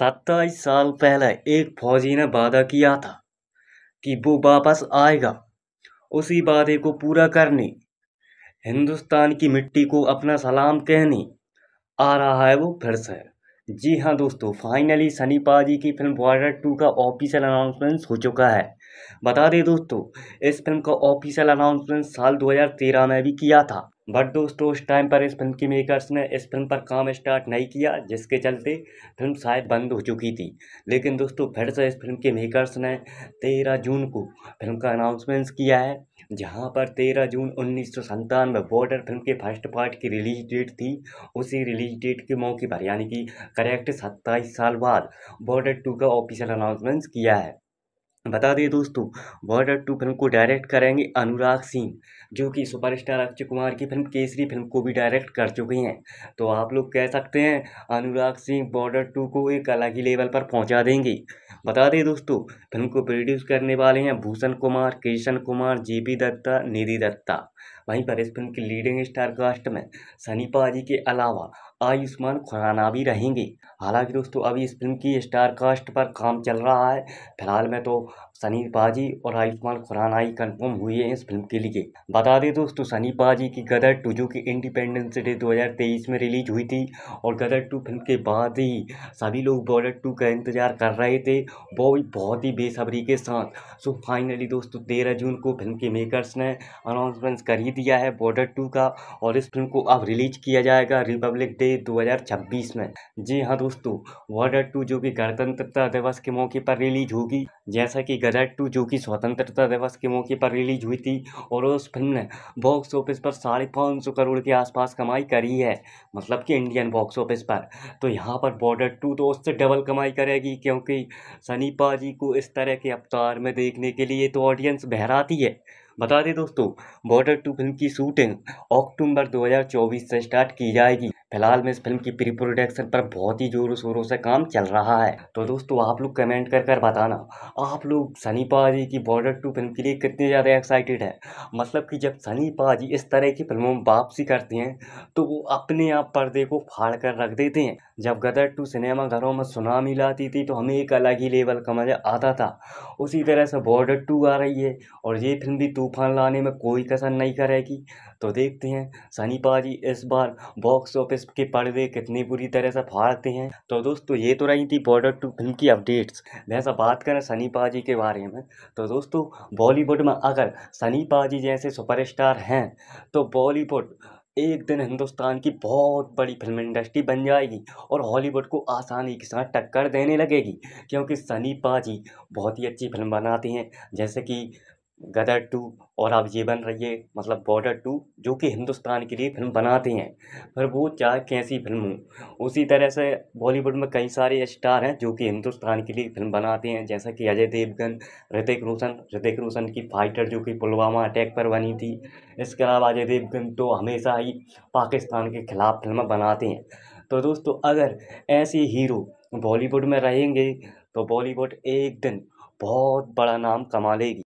सत्ताईस साल पहले एक फौजी ने वादा किया था कि वो वापस आएगा उसी वादे को पूरा करने हिंदुस्तान की मिट्टी को अपना सलाम कहने आ रहा है वो फिर से जी हाँ दोस्तों फाइनली सनी पाजी की फिल्म बॉर्डर टू का ऑफिशियल अनाउंसमेंट हो चुका है बता दें दोस्तों इस फिल्म का ऑफिशियल अनाउंसमेंट साल 2013 में भी किया था बट दोस्तों उस टाइम पर इस फिल्म की मेकर्स ने इस फिल्म पर काम स्टार्ट नहीं किया जिसके चलते फिल्म शायद बंद हो चुकी थी लेकिन दोस्तों फिर से इस फिल्म के मेकर्स ने तेरह जून को फिल्म का अनाउंसमेंट किया है जहां पर तेरह जून उन्नीस सौ संतानवे बॉर्डर फिल्म के फर्स्ट पार्ट की रिलीज डेट थी उसी रिलीज डेट के मौके पर यानी कि करेक्ट सत्ताईस साल बाद बॉर्डर टू का ऑफिशियल अनाउंसमेंट किया है बता दें दोस्तों बॉर्डर टू फिल्म को डायरेक्ट करेंगे अनुराग सिंह जो कि सुपरस्टार अक्षय कुमार की फिल्म केसरी फिल्म को भी डायरेक्ट कर चुके हैं तो आप लोग कह सकते हैं अनुराग सिंह बॉर्डर टू को एक अलग ही लेवल पर पहुंचा देंगे बता दें दोस्तों फिल्म को प्रोड्यूस करने वाले हैं भूषण कुमार कृष्ण कुमार जे पी दत्ता निधि दत्ता वहीं पर इस फिल्म की लीडिंग स्टार कास्ट में सनी जी के अलावा आयुष्मान खुराना भी रहेंगे हालांकि दोस्तों अभी इस फिल्म की स्टार कास्ट पर काम चल रहा है फिलहाल में तो सनी पाजी और आयुष्मान खुराना ही कन्फर्म हुए हैं इस फिल्म के लिए बता दें दोस्तों सनी पाजी की गदर टू जो कि इंडिपेंडेंस डे 2023 में रिलीज हुई थी और गदर टू फिल्म के बाद ही सभी लोग बॉर्डर टू का इंतजार कर रहे थे वो भी बहुत ही बेसब्री के साथ सो फाइनली दोस्तों तेरह जून को फिल्म के मेकरस ने अनाउंसमेंट कर ही दिया है बॉर्डर टू का और इस फिल्म को अब रिलीज किया जाएगा रिपब्लिक डे 2026 में जी हाँ दोस्तों वाटर टू जो कि गणतंत्रता दिवस के मौके पर रिलीज होगी जैसा कि गदर टू जो कि स्वतंत्रता दिवस के मौके पर रिलीज हुई थी और उस फिल्म ने बॉक्स ऑफिस पर साढ़े पाँच सौ करोड़ के आसपास कमाई करी है मतलब कि इंडियन बॉक्स ऑफिस पर तो यहाँ पर बॉर्डर टू तो उससे डबल कमाई करेगी क्योंकि सनी पाजी को इस तरह के अवतार में देखने के लिए तो ऑडियंस बहराती है बता दें दोस्तों बॉर्डर टू फिल्म की शूटिंग अक्टूबर 2024 से स्टार्ट की जाएगी फिलहाल में इस फिल्म की प्री प्रोडक्शन पर बहुत ही जोरों शोरों से काम चल रहा है तो दोस्तों आप लोग कमेंट कर कर बताना आप लोग सनी पाजी की बॉर्डर टू फिल्म के लिए कितने ज़्यादा एक्साइटेड हैं मतलब कि जब सनी पाजी इस तरह की फिल्मों में वापसी करते हैं तो वो अपने आप पर्दे को फाड़ कर रख देते हैं जब गदर टू सिनेमा घरों में सुनामी लाती थी तो हमें एक अलग ही लेवल का मज़ा आता था उसी तरह से बॉर्डर टू आ रही है और ये फिल्म भी तूफान लाने में कोई कसर नहीं करेगी तो देखते हैं सनी पाजी इस बार बॉक्स ऑफिस के पर्दे कितनी बुरी तरह से फाड़ते हैं तो दोस्तों ये तो रही थी बॉर्डर टू फिल्म की अपडेट्स वैसा बात करें सनी पाजी के बारे में तो दोस्तों बॉलीवुड में अगर सनी पाजी जैसे सुपरस्टार हैं तो बॉलीवुड एक दिन हिंदुस्तान की बहुत बड़ी फिल्म इंडस्ट्री बन जाएगी और हॉलीवुड को आसानी के साथ टक्कर देने लगेगी क्योंकि सनी पाजी बहुत ही अच्छी फिल्म बनाती हैं जैसे कि गदर टू और आप ये बन रही है मतलब बॉर्डर टू जो कि हिंदुस्तान के लिए फिल्म बनाते हैं पर वो चाहे कैसी फिल्म हो उसी तरह से बॉलीवुड में कई सारे स्टार हैं जो कि हिंदुस्तान के लिए फिल्म बनाते हैं जैसा कि अजय देवगन ऋतिक रोशन ऋतिक रोशन की फाइटर जो कि पुलवामा अटैक पर बनी थी इसके अलावा अजय देवगन तो हमेशा ही पाकिस्तान के खिलाफ फिल्म बनाते हैं तो दोस्तों अगर ऐसे हीरो बॉलीवुड में रहेंगे तो बॉलीवुड एक दिन बहुत बड़ा नाम कमा लेगी